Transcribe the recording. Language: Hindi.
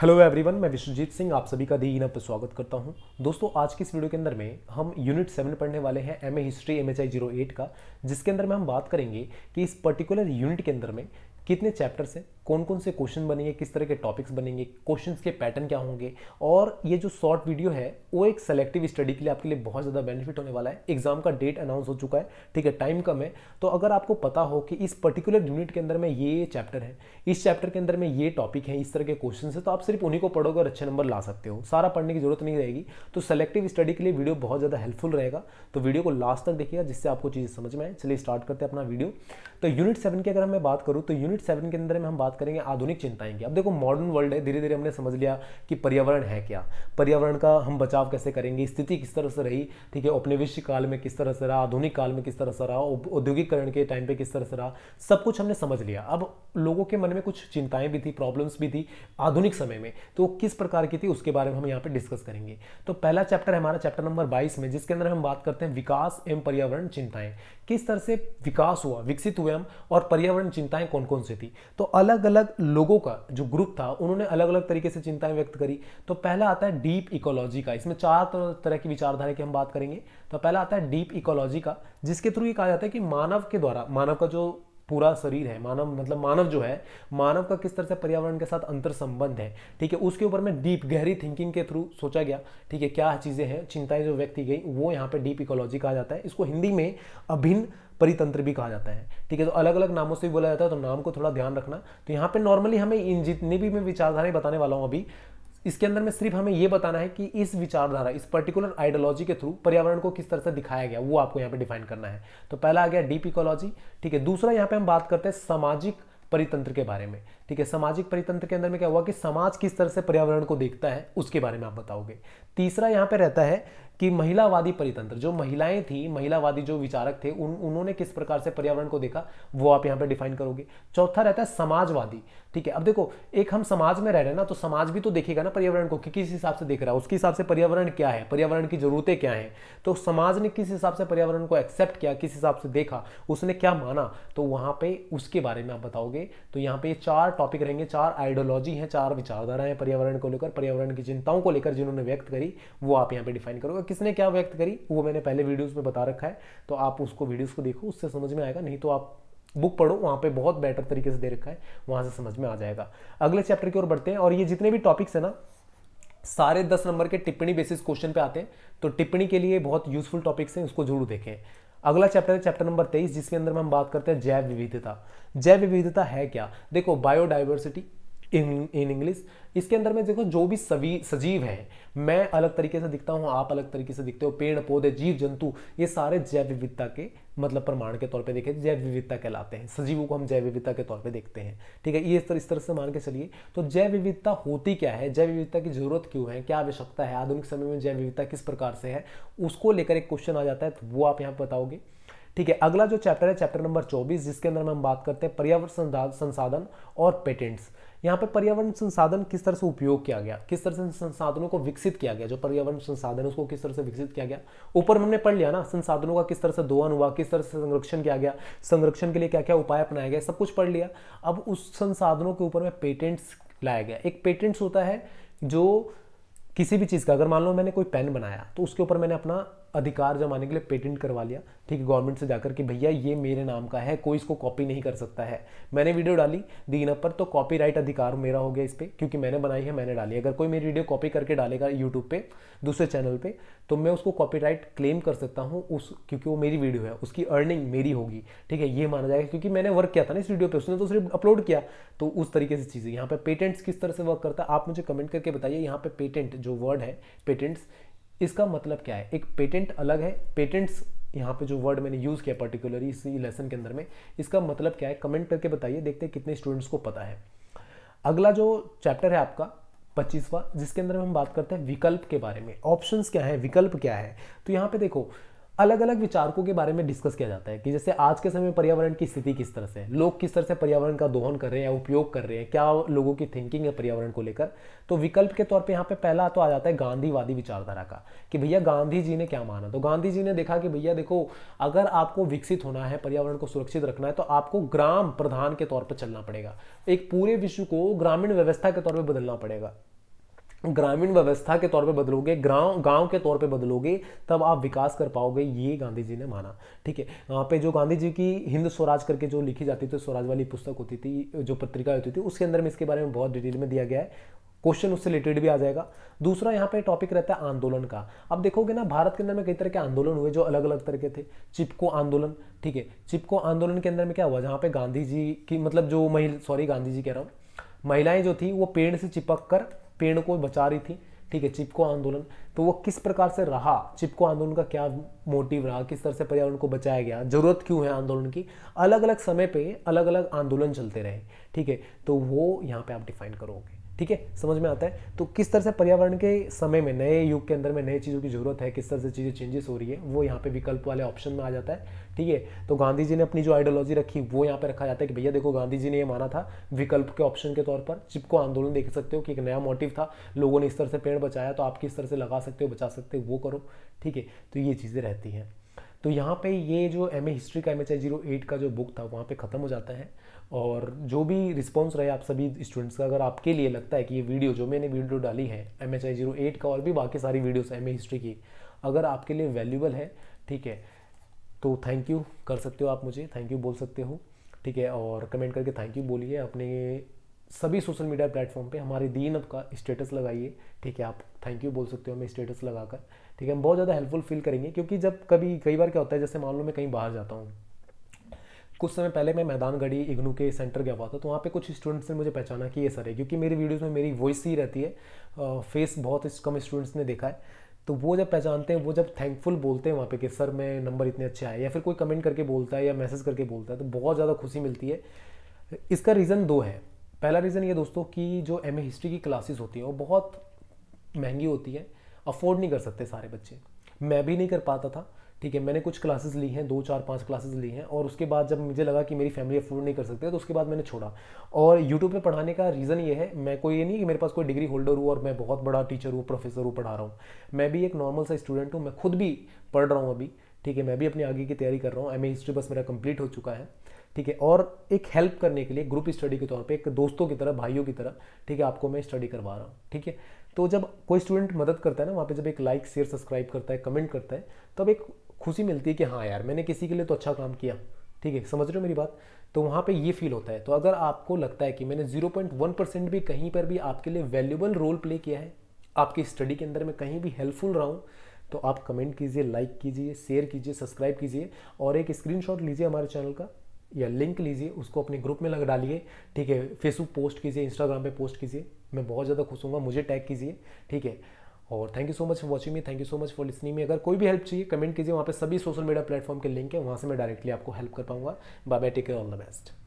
हेलो एवरीवन मैं विश्वजीत सिंह आप सभी का दी इनअप पर स्वागत करता हूं दोस्तों आज की इस वीडियो के अंदर में हम यूनिट सेवन पढ़ने वाले हैं MA history M H I zero eight का जिसके अंदर में हम बात करेंगे कि इस पर्टिकुलर यूनिट के अंदर में कितने चैप्टर्स हैं कौन कौन से क्वेश्चन बनेंगे किस तरह के टॉपिक्स बनेंगे क्वेश्चन के पैटर्न क्या होंगे और ये जो शॉर्ट वीडियो है वो एक सेलेक्टिव स्टडी के लिए आपके लिए बहुत ज़्यादा बेनिफिट होने वाला है एग्जाम का डेट अनाउंस हो चुका है ठीक है टाइम कम है तो अगर आपको पता हो कि इस पर्टिकुलर यूनिट के अंदर में ये चैप्टर है इस चैप्टर के अंदर में ये टॉपिक है इस तरह के क्वेश्चन है तो आप सिर्फ उन्हीं को पढ़ोगे और अच्छे नंबर ला सकते हो सारा पढ़ने की जरूरत नहीं रहेगी तो सेलेक्टिव स्टडी के लिए वीडियो बहुत ज़्यादा हेल्पफुल रहेगा तो वीडियो को लास्ट तक देखिएगा जिससे आपको चीज़ें समझ में आए चलिए स्टार्ट करते हैं अपना वीडियो तो यूनिट सेवन की अगर मैं बात करूँ तो यूनिट सेवन के अंदर में हम बात करेंगे आधुनिक चिंताएं की अब देखो मॉडर्न वर्ल्ड है धीरे धीरे हमने समझ लिया कि पर्यावरण है क्या पर्यावरण का हम बचाव कैसे करेंगे स्थिति किस तरह से रही ठीक है उपनिवेश काल में किस तरह से रहा आधुनिक काल में किस तरह से रहा औद्योगिकरण के टाइम पर किस तरह से रहा सब कुछ हमने समझ लिया अब लोगों के मन में कुछ चिंताएं भी थी प्रॉब्लम्स भी थी आधुनिक समय में तो किस प्रकार की थी उसके बारे में हम यहाँ पर डिस्कस करेंगे तो पहला चैप्टर है हमारा चैप्टर नंबर बाईस में जिसके अंदर हम बात करते हैं विकास एवं पर्यावरण चिंताएं किस तरह से विकास हुआ विकसित हुए हम और पर्यावरण चिंताएं कौन कौन सी थी तो अलग अलग लोगों का जो ग्रुप था उन्होंने अलग अलग तरीके से चिंताएं व्यक्त करी तो पहला आता है डीप इकोलॉजी का इसमें चार तरह की विचारधारा की हम बात करेंगे तो पहला आता है डीप इकोलॉजी का जिसके थ्रू ये कहा जाता है कि मानव के द्वारा मानव का जो पूरा शरीर है मानव मतलब मानव जो है मानव का किस तरह से पर्यावरण के साथ अंतर संबंध है ठीक है उसके ऊपर में डीप गहरी थिंकिंग के थ्रू सोचा गया ठीक है क्या चीज़ें हैं चिंताएं जो व्यक्ति गई वो यहाँ पे डीप इकोलॉजी कहा जाता है इसको हिंदी में अभिन्न परितंत्र भी कहा जाता है ठीक है तो अलग अलग नामों से भी बोला जाता है तो नाम को थोड़ा ध्यान रखना तो यहाँ पे नॉर्मली हमें इन जितनी भी मैं विचारधाराएं बताने वाला हूँ अभी इसके अंदर में सिर्फ हमें यह बताना है कि इस विचारधारा इस पर्टिकुलर आइडियोलॉजी के थ्रू पर्यावरण को किस तरह से दिखाया गया वो आपको यहाँ पे डिफाइन करना है तो पहला आ गया डीप इकोलॉजी ठीक है दूसरा यहाँ पे हम बात करते हैं सामाजिक परितंत्र के बारे में ठीक है सामाजिक परितंत्र के अंदर में क्या हुआ कि समाज किस तरह से पर्यावरण को देखता है उसके बारे में आप बताओगे तीसरा यहाँ पे रहता है कि महिलावादी परितंत्र जो महिलाएं थी महिलावादी जो विचारक थे उन उन्होंने किस प्रकार से पर्यावरण को देखा वो आप यहाँ पे डिफाइन करोगे चौथा रहता है समाजवादी ठीक है अब देखो एक हम समाज में रह रहे हैं ना तो समाज भी तो देखेगा ना पर्यावरण को कि किस हिसाब से देख रहा है उसके हिसाब से पर्यावरण क्या है पर्यावरण की जरूरतें क्या हैं तो समाज ने किस हिसाब से पर्यावरण को एक्सेप्ट किया किस हिसाब से देखा उसने क्या माना तो वहाँ पर उसके बारे में आप बताओगे तो यहाँ पे चार टॉपिक रहेंगे चार आइडियोलॉजी हैं चार विचारधारा हैं पर्यावरण को लेकर पर्यावरण की चिंताओं को लेकर जिन्होंने व्यक्त करी वो आप यहाँ पे डिफाइन करोगे किसने क्या व्यक्त करी वो मैंने पहले वीडियोस में बता रखा है तो आप उसको वीडियोस को देखो उससे समझ में आएगा नहीं तो आप बुक पढ़ो वहाँ पे बहुत बेटर तरीके से दे रखा है वहाँ से समझ में आ जाएगा अगले चैप्टर की ओर बढ़ते हैं और ये जितने भी टॉपिक्स हैं ना सारे दस नंबर के टिप्पणी बेसिस क्वेश्चन पे आते हैं तो टिप्पणी के लिए बहुत यूजफुल टॉपिक्स हैं उसको जरूर देखें अगला चैप्टर है चैप्टर नंबर तेईस जिसके अंदर में हम बात करते हैं जैव विविधता जैव विविधता है क्या देखो बायोडाइवर्सिटी इन इन इंग्लिश इसके अंदर में देखो जो भी सभी सजीव है मैं अलग तरीके से दिखता हूँ आप अलग तरीके से दिखते हो पेड़ पौधे जीव जंतु ये सारे जैव विविधता के मतलब प्रमाण के तौर पे देखे जैव विविधता कहलाते हैं सजीवों को हम जैव विविधता के तौर पे देखते हैं ठीक है ये इस तरह इस तरह से मान के चलिए तो जैव विविधता होती क्या है जैव विविधता की जरूरत क्यों है क्या आवश्यकता है आधुनिक समय में जैव विविधता किस प्रकार से है उसको लेकर एक क्वेश्चन आ जाता है तो वो आप यहाँ पर बताओगे ठीक है अगला जो चैप्टर है चैप्टर नंबर 24 जिसके अंदर हम बात करते हैं पर्यावरण संसाधन और पेटेंट्स यहाँ पे पर्यावरण संसाधन किस तरह से उपयोग किया गया किस तरह से संसाधनों को विकसित किया गया जो पर्यावरण संसाधन है उसको किस तरह से विकसित किया गया ऊपर हमने पढ़ लिया ना संसाधनों का किस तरह से दोहन हुआ किस तरह से संरक्षण किया गया संरक्षण के लिए क्या क्या उपाय अपनाया गया सब कुछ पढ़ लिया अब उस संसाधनों के ऊपर में पेटेंट्स लाया गया एक पेटेंट्स होता है जो किसी भी चीज़ का अगर मान लो मैंने कोई पेन बनाया तो उसके ऊपर मैंने अपना अधिकार जमाने के लिए पेटेंट करवा लिया ठीक है गवर्नमेंट से जाकर कि भैया ये मेरे नाम का है कोई इसको कॉपी नहीं कर सकता है मैंने वीडियो डाली दीन पर तो कॉपीराइट अधिकार मेरा हो गया इस पर क्योंकि मैंने बनाई है मैंने डाली अगर कोई मेरी वीडियो कॉपी करके डालेगा यूट्यूब पे दूसरे चैनल पे तो मैं उसको कॉपी क्लेम कर सकता हूँ उस क्योंकि वो मेरी वीडियो है उसकी अर्निंग मेरी होगी ठीक है ये माना जाएगा क्योंकि मैंने वर्क किया था ना इस वीडियो पर उसने तो सिर्फ अपलोड किया तो उस तरीके से चीज़ें यहाँ पर पेटेंट्स किस तरह से वर्क करता है आप मुझे कमेंट करके बताइए यहाँ पर पेटेंट जो वर्ड है पेटेंट्स इसका मतलब क्या है एक पेटेंट अलग है पेटेंट्स यहाँ पे जो वर्ड मैंने यूज़ किया पर्टिकुलरली इसी लेसन के अंदर में इसका मतलब क्या है कमेंट करके बताइए देखते हैं कितने स्टूडेंट्स को पता है अगला जो चैप्टर है आपका पच्चीसवा जिसके अंदर हम बात करते हैं विकल्प के बारे में ऑप्शंस क्या है विकल्प क्या है तो यहाँ पे देखो अलग अलग विचारकों के बारे में डिस्कस किया जाता है कि जैसे आज के समय में पर्यावरण की स्थिति किस तरह से है लोग किस तरह से पर्यावरण का दोहन कर रहे हैं या उपयोग कर रहे हैं क्या लोगों की थिंकिंग है पर्यावरण को लेकर तो विकल्प के तौर पे यहाँ पे पहला तो आ जाता है गांधीवादी विचारधारा का कि भैया गांधी जी ने क्या माना तो गांधी जी ने देखा कि भैया देखो अगर आपको विकसित होना है पर्यावरण को सुरक्षित रखना है तो आपको ग्राम प्रधान के तौर पर चलना पड़ेगा एक पूरे विश्व को ग्रामीण व्यवस्था के तौर पर बदलना पड़ेगा ग्रामीण व्यवस्था के तौर पे बदलोगे ग्राम गांव के तौर पे बदलोगे तब आप विकास कर पाओगे ये गांधी जी ने माना ठीक है यहाँ पे जो गांधी जी की हिंद स्वराज करके जो लिखी जाती थी स्वराज वाली पुस्तक होती थी जो पत्रिका होती थी उसके अंदर में इसके बारे में बहुत डिटेल में दिया गया है क्वेश्चन उससे रिलेटेड भी आ जाएगा दूसरा यहाँ पे टॉपिक रहता है आंदोलन का अब देखोगे ना भारत के अंदर में कई तरह के आंदोलन हुए जो अलग अलग तरह के थे चिपको आंदोलन ठीक है चिपको आंदोलन के अंदर में क्या हुआ जहाँ पे गांधी जी की मतलब जो महिला सॉरी गांधी जी कह रहा हूँ महिलाएं जो थी वो पेड़ से चिपक कर पेड़ को बचा रही थी ठीक है चिपको आंदोलन तो वो किस प्रकार से रहा चिपको आंदोलन का क्या मोटिव रहा किस तरह से पर्यावरण को बचाया गया जरूरत क्यों है आंदोलन की अलग अलग समय पे अलग अलग आंदोलन चलते रहे ठीक है तो वो यहाँ पे आप डिफाइन करोगे ठीक है समझ में आता है तो किस तरह से पर्यावरण के समय में नए युग के अंदर में नए चीज़ों की ज़रूरत है किस तरह से चीज़ें चेंजेस हो रही है वो यहाँ पे विकल्प वाले ऑप्शन में आ जाता है ठीक है तो गांधी जी ने अपनी जो आइडियोलॉजी रखी वो यहाँ पे रखा जाता है कि भैया देखो गांधी जी ने ये माना था विकल्प के ऑप्शन के तौर पर चिपको आंदोलन देख सकते हो कि एक नया मोटिव था लोगों ने इस तरह से पेड़ बचाया तो आप किस तरह से लगा सकते हो बचा सकते हो वो करो ठीक है तो ये चीज़ें रहती हैं तो यहाँ पे ये जो एम ए हिस्ट्री का एम एच जीरो एट का जो बुक था वहाँ पे ख़त्म हो जाता है और जो भी रिस्पॉन्स रहे आप सभी स्टूडेंट्स का अगर आपके लिए लगता है कि ये वीडियो जो मैंने वीडियो डाली है एम एच जीरो एट का और भी बाकी सारी वीडियोस एम ए हिस्ट्री की अगर आपके लिए वैल्यूबल है ठीक है तो थैंक यू कर सकते हो आप मुझे थैंक यू बोल सकते हो ठीक है और कमेंट करके थैंक यू बोलिए अपने सभी सोशल मीडिया प्लेटफॉर्म पे हमारे दीन का स्टेटस लगाइए ठीक है आप थैंक यू बोल सकते हो हमें स्टेटस लगाकर ठीक है हम बहुत ज़्यादा हेल्पफुल फील करेंगे क्योंकि जब कभी कई बार क्या होता है जैसे मान लो मैं कहीं बाहर जाता हूँ कुछ समय पहले मैं मैदान गढ़ी इग्नू के सेंटर गया हुआ था तो वहाँ पे कुछ स्टूडेंट्स ने मुझे पहचाना कि ये सर है क्योंकि मेरी वीडियोज़ में मेरी वॉइस ही रहती है फेस बहुत कम स्टूडेंट्स ने देखा है तो वो जब पहचानते हैं वो जब थैंकफुल बोलते हैं वहाँ पे कि सर मैं नंबर इतने अच्छे आए या फिर कोई कमेंट करके बोलता है या मैसेज करके बोलता है तो बहुत ज़्यादा खुशी मिलती है इसका रीज़न दो है पहला रीज़न ये दोस्तों कि जो एम हिस्ट्री की क्लासेस होती हैं वो बहुत महंगी होती है अफोर्ड नहीं कर सकते सारे बच्चे मैं भी नहीं कर पाता था ठीक है मैंने कुछ क्लासेस ली हैं दो चार पांच क्लासेस ली हैं और उसके बाद जब मुझे लगा कि मेरी फैमिली अफोर्ड नहीं कर सकते तो उसके बाद मैंने छोड़ा और यूट्यूब पे पढ़ाने का रीज़न ये है मैं कोई ये नहीं कि मेरे पास कोई डिग्री होल्डर हूँ और मैं बहुत बड़ा टीचर हूँ प्रोफेसर हूँ पढ़ा रहा हूँ मैं भी एक नॉर्मल सा स्टूडेंट हूँ मैं खुद भी पढ़ रहा हूँ अभी ठीक है मैं भी अपनी आगे की तैयारी कर रहा हूँ एम हिस्ट्री बस मेरा कंप्लीट हो चुका है ठीक है और एक हेल्प करने के लिए ग्रुप स्टडी के तौर पे एक दोस्तों की तरह भाइयों की तरह ठीक है आपको मैं स्टडी करवा रहा हूँ ठीक है तो जब कोई स्टूडेंट मदद करता है ना वहाँ पे जब एक लाइक शेयर सब्सक्राइब करता है कमेंट करता है तब एक खुशी मिलती है कि हाँ यार मैंने किसी के लिए तो अच्छा काम किया ठीक है समझ रहे हो मेरी बात तो वहाँ पे ये फील होता है तो अगर आपको लगता है कि मैंने 0.1 परसेंट भी कहीं पर भी आपके लिए वैल्यूबल रोल प्ले किया है आपकी स्टडी के अंदर मैं कहीं भी हेल्पफुल रहा हूँ तो आप कमेंट कीजिए लाइक कीजिए शेयर कीजिए सब्सक्राइब कीजिए और एक स्क्रीनशॉट लीजिए हमारे चैनल का या लिंक लीजिए उसको अपने ग्रुप में लग डालिए ठीक है फेसबुक पोस्ट कीजिए इंस्टाग्राम पे पोस्ट कीजिए मैं बहुत ज़्यादा खुश हूँगा मुझे टैग कीजिए ठीक है और thank you so much for watching me thank you so much for listening me अगर कोई भी हेल्प चाहिए कमेंट कीजिए वहाँ पे सभी सोशल मीडिया प्लेटफॉर्म के लिंक है वहाँ से मैं डायरेक्टली आपको हेल्प कर पाऊँगा bye bye take all the best